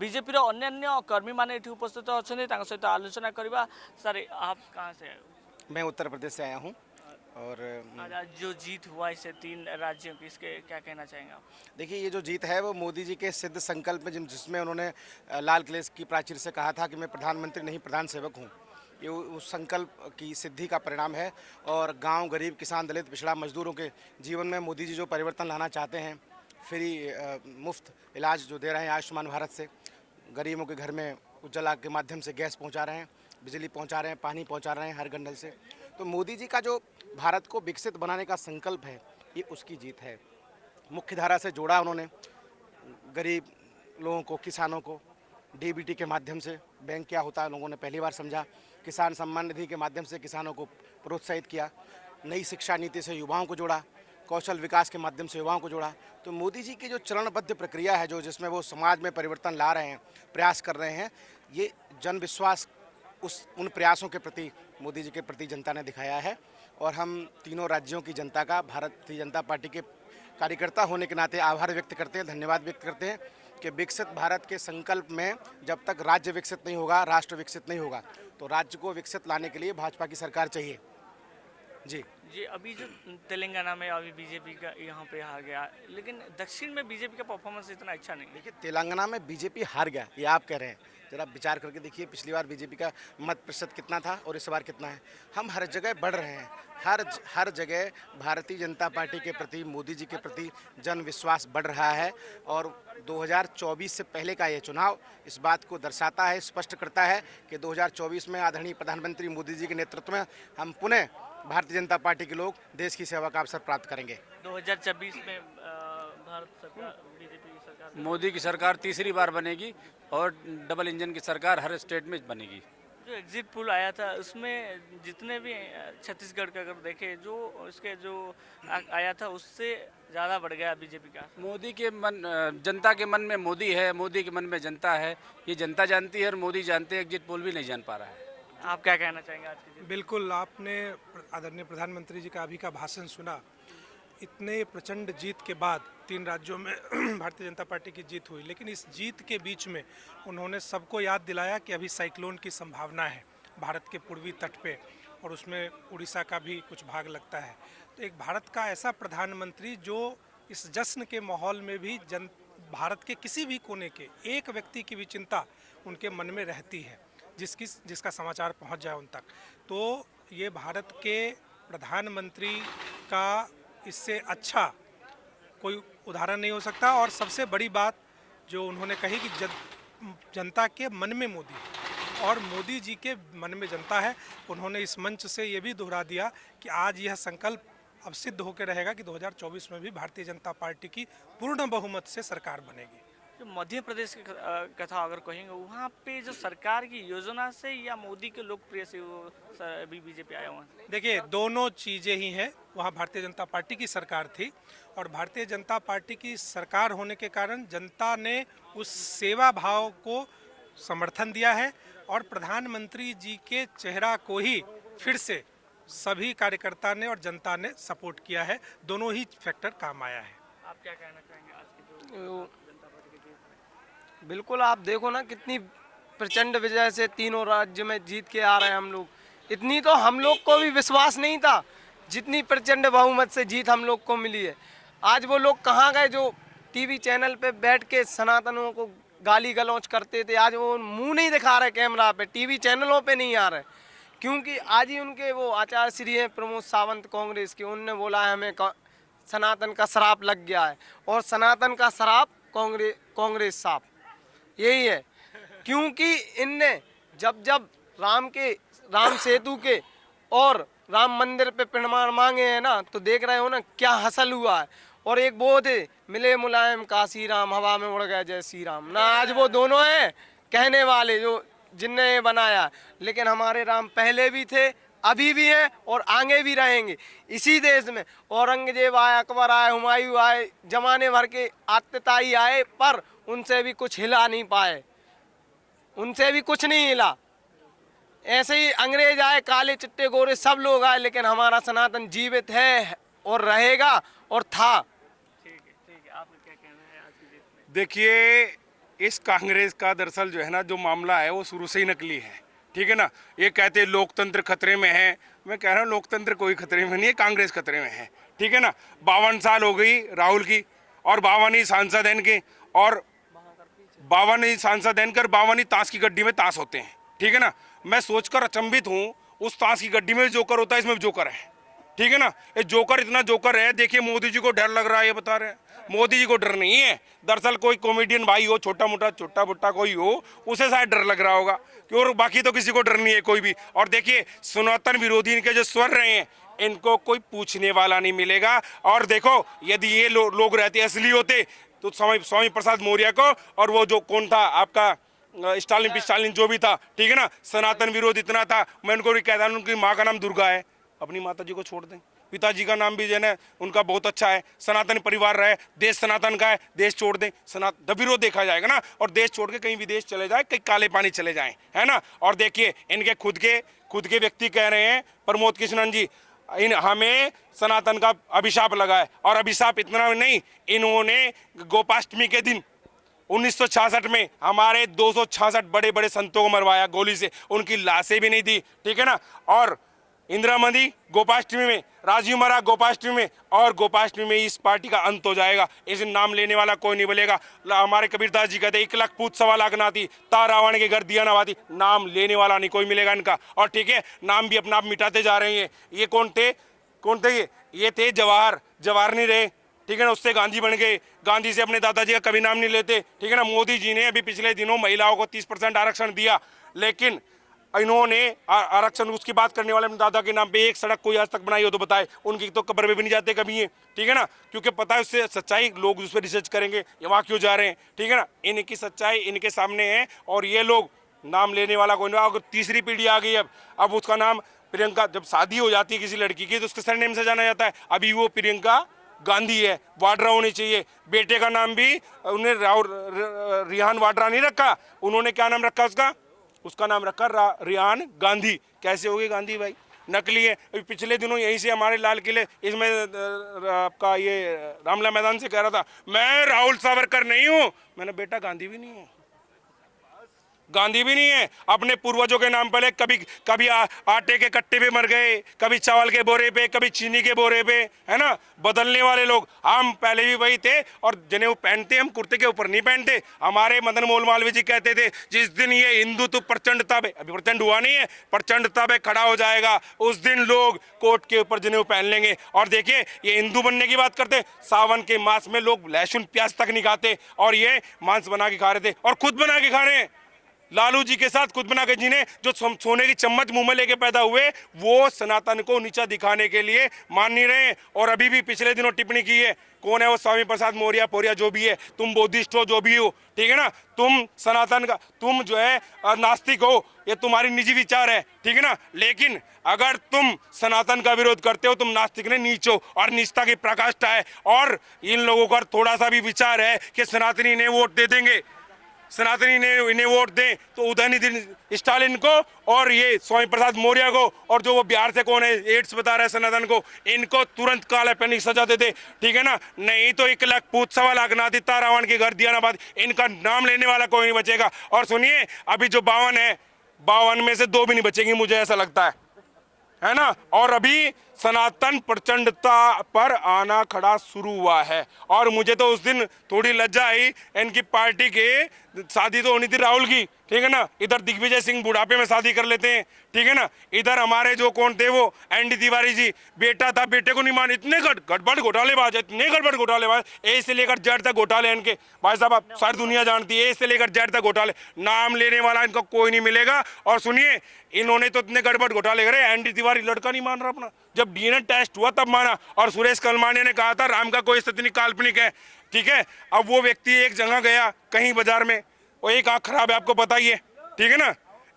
BJP अन्न्य कर्मी मैंने उपस्थित अच्छा सहित आलोचना আলোচনা सर आप कहाँ से आए मैं उत्तर प्रदेश से आया हूँ और जो जीत हुआ इसे तीन राज्यों की इसके क्या कहना चाहेंगे आप देखिए ये जो जीत है वो मोदी जी के सिद्ध संकल्प में जिसमें उन्होंने लाल किले की प्राचीर से कहा था कि मैं प्रधानमंत्री नहीं प्रधान सेवक हूँ ये उस संकल्प की सिद्धि का परिणाम है और गांव गरीब किसान दलित पिछड़ा मजदूरों के जीवन में मोदी जी जो परिवर्तन लाना चाहते हैं फ्री मुफ्त इलाज जो दे रहे हैं आयुष्मान भारत से गरीबों के घर में उज्ज्वला के माध्यम से गैस पहुंचा रहे हैं बिजली पहुंचा रहे हैं पानी पहुंचा रहे हैं हर गंडल से तो मोदी जी का जो भारत को विकसित बनाने का संकल्प है ये उसकी जीत है मुख्यधारा से जोड़ा उन्होंने गरीब लोगों को किसानों को डीबीटी के माध्यम से बैंक क्या होता है लोगों ने पहली बार समझा किसान सम्मान निधि के माध्यम से किसानों को प्रोत्साहित किया नई शिक्षा नीति से युवाओं को जोड़ा कौशल विकास के माध्यम से युवाओं को जोड़ा तो मोदी जी की जो चरणबद्ध प्रक्रिया है जो जिसमें वो समाज में परिवर्तन ला रहे हैं प्रयास कर रहे हैं ये जन विश्वास उस उन प्रयासों के प्रति मोदी जी के प्रति जनता ने दिखाया है और हम तीनों राज्यों की जनता का भारतीय जनता पार्टी के कार्यकर्ता होने के नाते आभार व्यक्त करते हैं धन्यवाद व्यक्त करते हैं कि विकसित भारत के संकल्प में जब तक राज्य विकसित नहीं होगा राष्ट्र विकसित नहीं होगा तो राज्य को विकसित लाने के लिए भाजपा की सरकार चाहिए जी जी अभी जो तेलंगाना में अभी बीजेपी का यहाँ पे हार गया लेकिन दक्षिण में बीजेपी का परफॉर्मेंस इतना अच्छा नहीं देखिए तेलंगाना में बीजेपी हार गया ये आप कह रहे हैं जरा विचार करके देखिए पिछली बार बीजेपी का मत प्रतिशत कितना था और इस बार कितना है हम हर जगह बढ़ रहे हैं हर हर जगह भारतीय जनता पार्टी के प्रति मोदी जी के प्रति जन विश्वास बढ़ रहा है और 2024 से पहले का ये चुनाव इस बात को दर्शाता है स्पष्ट करता है कि 2024 में आदरणीय प्रधानमंत्री मोदी जी के नेतृत्व में हम पुनः भारतीय जनता पार्टी के लोग देश की सेवा का अवसर प्राप्त करेंगे 2026 में भारत सरकार बीजेपी की सरकार मोदी की सरकार तीसरी बार बनेगी और डबल इंजन की सरकार हर स्टेट में बनेगी जो एग्जिट पुल आया था उसमें जितने भी छत्तीसगढ़ का अगर देखे जो उसके जो आया था उससे ज़्यादा बढ़ गया बीजेपी का मोदी के मन जनता के मन में मोदी है मोदी के मन में जनता है ये जनता जानती है और मोदी जानते हैं एग्जिट पोल भी नहीं जान पा रहा है आप क्या कहना चाहेंगे आज के बिल्कुल आपने आदरणीय प्रधानमंत्री जी का अभी का भाषण सुना इतने प्रचंड जीत के बाद तीन राज्यों में भारतीय जनता पार्टी की जीत हुई लेकिन इस जीत के बीच में उन्होंने सबको याद दिलाया कि अभी साइक्लोन की संभावना है भारत के पूर्वी तट पे और उसमें उड़ीसा का भी कुछ भाग लगता है तो एक भारत का ऐसा प्रधानमंत्री जो इस जश्न के माहौल में भी जन भारत के किसी भी कोने के एक व्यक्ति की भी चिंता उनके मन में रहती है जिसकी जिसका समाचार पहुंच जाए उन तक तो ये भारत के प्रधानमंत्री का इससे अच्छा कोई उदाहरण नहीं हो सकता और सबसे बड़ी बात जो उन्होंने कही कि जन जनता के मन में मोदी है और मोदी जी के मन में जनता है उन्होंने इस मंच से ये भी दोहरा दिया कि आज यह संकल्प अब सिद्ध होकर रहेगा कि 2024 में भी भारतीय जनता पार्टी की पूर्ण बहुमत से सरकार बनेगी जो मध्य प्रदेश की कथा अगर कहेंगे वहाँ पे जो सरकार की योजना से या मोदी के लोकप्रिय से वो अभी बीजेपी आया हुआ देखिए दोनों चीज़ें ही हैं वहाँ भारतीय जनता पार्टी की सरकार थी और भारतीय जनता पार्टी की सरकार होने के कारण जनता ने उस सेवा भाव को समर्थन दिया है और प्रधानमंत्री जी के चेहरा को ही फिर से सभी कार्यकर्ता ने और जनता ने सपोर्ट किया है दोनों ही फैक्टर काम आया है आप क्या कहना चाहेंगे आज के बिल्कुल आप देखो ना कितनी प्रचंड विजय से तीनों राज्य में जीत के आ रहे हैं हम लोग इतनी तो हम लोग को भी विश्वास नहीं था जितनी प्रचंड बहुमत से जीत हम लोग को मिली है आज वो लोग कहाँ गए जो टीवी चैनल पे बैठ के सनातनों को गाली गलौच करते थे आज वो मुंह नहीं दिखा रहे कैमरा पे टीवी चैनलों पे नहीं आ रहे क्योंकि आज ही उनके वो आचार्य श्री हैं प्रमोद सावंत कांग्रेस के उनने बोला है हमें सनातन का शराप लग गया है और सनातन का शराप कांग्रेस कांग्रेस साफ यही है क्योंकि इनने जब जब राम के राम सेतु के और राम मंदिर पे प्रमाण मांगे हैं ना तो देख रहे हो ना क्या हसल हुआ है और एक बोध मिले मुलायम काशी राम हवा में उड़ गए जय श्री राम ना आज वो दोनों हैं कहने वाले जो जिनने ये बनाया लेकिन हमारे राम पहले भी थे अभी भी हैं और आगे भी रहेंगे इसी देश में औरंगजेब आए अकबर आए हुमायूं आए जमाने भर के आत्ताई आए पर उनसे भी कुछ हिला नहीं पाए उनसे भी कुछ नहीं हिला ऐसे ही अंग्रेज आए काले चिट्टे गोरे सब लोग आए लेकिन हमारा सनातन जीवित है और रहेगा और था देखिए इस कांग्रेस का दरअसल जो है ना जो मामला है वो शुरू से ही नकली है ठीक है ना ये कहते लोकतंत्र खतरे में है मैं कह रहा हूँ लोकतंत्र कोई खतरे में नहीं है कांग्रेस खतरे में है ठीक है ना बावन साल हो गई राहुल की और बावन ही सांसद हैं इनके और बावन ही सांसद एनकर बावन ही ताश की गड्डी में ताश होते हैं ठीक है ना मैं सोचकर अचंभित हूँ उस ताश की गड्डी में जोकर होता है इसमें जोकर है ठीक है ना ये जोकर इतना जोकर है देखिए मोदी जी को डर लग रहा है ये बता रहे हैं मोदी जी को डर नहीं है दरअसल कोई कॉमेडियन भाई हो छोटा मोटा छोटा मोटा कोई हो उसे शायद डर लग रहा होगा और बाकी तो किसी को डर नहीं है कोई भी और देखिए सनातन विरोधी इनके जो स्वर रहे हैं इनको कोई पूछने वाला नहीं मिलेगा और देखो यदि ये लो, लोग रहते असली होते तो स्वामी स्वामी प्रसाद मौर्य को और वो जो कौन था आपका स्टालिन पिस्टालिन जो भी था ठीक है ना सनातन विरोध इतना था मैं उनको भी कहता हूँ उनकी माँ का नाम दुर्गा है अपनी माता जी को छोड़ दें पिताजी का नाम भी जो है उनका बहुत अच्छा है सनातन परिवार रहे देश सनातन का है देश छोड़ दें सना विरोध देखा जाएगा ना और देश छोड़ के कहीं विदेश चले जाए कहीं काले पानी चले जाएं है ना और देखिए इनके खुद के खुद के व्यक्ति कह रहे हैं प्रमोद कृष्णन जी इन हमें सनातन का अभिशाप लगाए और अभिशाप इतना नहीं इन्होंने गोपाष्टमी के दिन 1966 में हमारे 266 बड़े बड़े संतों को मरवाया गोली से उनकी लाशें भी नहीं दी ठीक है ना और इंदिरा मंदी गोपाष्टमी में राजीव मरा गोपाष्टमी में और गोपाष्टमी में इस पार्टी का अंत हो जाएगा इस नाम लेने वाला कोई नहीं बोलेगा हमारे कबीरदास जी कहते एक लाख पूछ सवा लाख नाती तारावण के घर दिया नवाती नाम लेने वाला नहीं कोई मिलेगा इनका और ठीक है नाम भी अपना आप मिटाते जा रहे हैं ये कौन थे कौन थे ये ये थे जवाहर जवाहर नहीं रहे ठीक है ना उससे गांधी बन गए गांधी से अपने दादाजी का कभी नाम नहीं लेते ठीक है ना मोदी जी ने अभी पिछले दिनों महिलाओं को तीस परसेंट आरक्षण दिया लेकिन इन्होंने आरक्षण उसकी बात करने वाले दादा के नाम पे एक सड़क कोई आज तक बनाई हो तो बताए उनकी तो कब्र में भी नहीं जाते कभी ये ठीक है ना क्योंकि पता है उससे सच्चाई लोग उस पर रिसर्च करेंगे ये वहाँ क्यों जा रहे हैं ठीक है ना इनकी सच्चाई इनके सामने है और ये लोग नाम लेने वाला कोई ना अगर तीसरी पीढ़ी आ गई अब अब उसका नाम प्रियंका जब शादी हो जाती है किसी लड़की की तो उसके सर नेम से जाना जाता है अभी वो प्रियंका गांधी है वाड्रा होनी चाहिए बेटे का नाम भी उन्हें राहुल रिहान वाड्रा नहीं रखा उन्होंने क्या नाम रखा उसका उसका नाम रखा रियान गांधी कैसे हो गई गांधी भाई नकली है अभी पिछले दिनों यहीं से हमारे लाल किले इसमें आपका ये रामला मैदान से कह रहा था मैं राहुल सावरकर नहीं हूँ मैंने बेटा गांधी भी नहीं हूँ गांधी भी नहीं है अपने पूर्वजों के नाम पर कभी कभी आ, आटे के कट्टे पे मर गए कभी चावल के बोरे पे कभी चीनी के बोरे पे है ना बदलने वाले लोग हम पहले भी वही थे और जिन्हें वो पहनते हम कुर्ते के ऊपर नहीं पहनते हमारे मदन मोहन मालवीय जी कहते थे जिस दिन ये हिंदू तो प्रचंडता पे अभी प्रचंड हुआ नहीं है प्रचंडता पे खड़ा हो जाएगा उस दिन लोग कोट के ऊपर जिन्हें वो पहन लेंगे और देखिए ये हिंदू बनने की बात करते सावन के मास में लोग लहसुन प्याज तक नहीं खाते और ये मांस बना के खा रहे थे और खुद बना के खा रहे हैं लालू जी के साथ कुतबनागर जी ने जो सोने की चम्मच मुंह में लेके पैदा हुए वो सनातन को नीचा दिखाने के लिए मान नहीं रहे और अभी भी पिछले दिनों टिप्पणी की है कौन है वो स्वामी प्रसाद मौर्या पोरिया जो भी है तुम बौद्धिस्ट हो जो भी हो ठीक है ना तुम सनातन का तुम जो है नास्तिक हो ये तुम्हारी निजी विचार है ठीक है ना लेकिन अगर तुम सनातन का विरोध करते हो तुम नास्तिक ने नीच हो और निष्ठा की प्रकाष्ठा है और इन लोगों का थोड़ा सा भी विचार है कि सनातनी ने वोट दे देंगे सनातनी ने इन्हें वोट दें तो उदयनिधि स्टालिन को और ये स्वामी प्रसाद मौर्य को और जो वो बिहार से कौन है एड्स बता रहे सनातन को इनको तुरंत काला पैनिक की सजा देते ठीक है ना नहीं तो एक लाख पूछ सवा लाख नादिता रावण के घर दिया दियानाबाद इनका नाम लेने वाला कोई नहीं बचेगा और सुनिए अभी जो बावन है बावन में से दो भी नहीं बचेगी मुझे ऐसा लगता है है ना और अभी सनातन प्रचंडता पर आना खड़ा शुरू हुआ है और मुझे तो उस दिन थोड़ी लज्जा आई इनकी पार्टी के शादी तो होनी थी राहुल की ठीक है ना इधर दिग्विजय सिंह बुढ़ापे में शादी कर लेते हैं ठीक है ना इधर हमारे जो कौन थे वो एनडी तिवारी जी बेटा था बेटे को नहीं मान इतने गड़बड़ घोटालेबाज इतने गड़बड़ घोटालेबाज ए से लेकर जेड तक घोटाले इनके भाई साहब आप सारी दुनिया जानती है ए से लेकर जेड तक घोटाले नाम लेने वाला इनका कोई नहीं मिलेगा और सुनिए इन्होंने तो इतने गड़बड़ घोटाले करे एन तिवारी लड़का नहीं मान रहा अपना जब डीएनए टेस्ट हुआ तब माना और सुरेश कलमाने ने कहा था राम का कोई स्थिति काल्पनिक है ठीक है अब वो व्यक्ति एक जगह गया कहीं बाजार में वो एक आँख खराब है आपको पता ही है ठीक है ना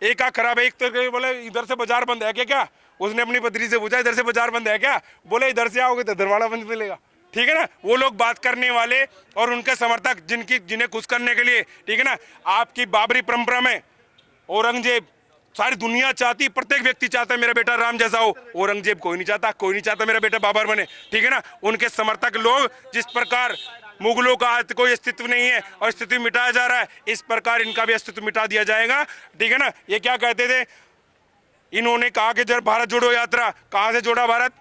एक आँख खराब है एक तो बोले इधर से बाजार बंद है क्या क्या उसने अपनी पत्नी से पूछा इधर से बाजार बंद है क्या बोले इधर से आओगे तो दरवाड़ा बंद मिलेगा ठीक है ना वो लोग बात करने वाले और उनके समर्थक जिनकी जिन्हें खुश करने के लिए ठीक है ना आपकी बाबरी परंपरा में औरंगजेब सारी दुनिया चाहती प्रत्येक व्यक्ति चाहता है मेरा बेटा राम जैसा हो औरंगजेब कोई नहीं चाहता कोई नहीं चाहता मेरा बेटा बाबर बने ठीक है ना उनके समर्थक लोग जिस प्रकार मुगलों का आज कोई अस्तित्व नहीं है और अस्तित्व मिटाया जा रहा है इस प्रकार इनका भी अस्तित्व मिटा दिया जाएगा ठीक है ना ये क्या कहते थे इन्होंने कहा कि जब भारत जोड़ो यात्रा कहाँ से जोड़ा भारत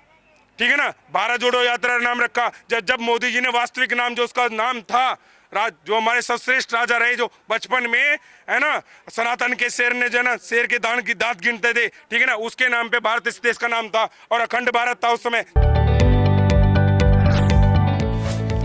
ठीक है ना भारत जोड़ो यात्रा नाम रखा जब जब मोदी जी ने वास्तविक नाम जो उसका नाम था राज जो हमारे सर्वश्रेष्ठ राजा रहे जो बचपन में है ना सनातन के शेर ने जो है ना शेर के दान की दांत गिनते थे ठीक है ना उसके नाम पे भारत इस देश का नाम था और अखंड भारत था उस समय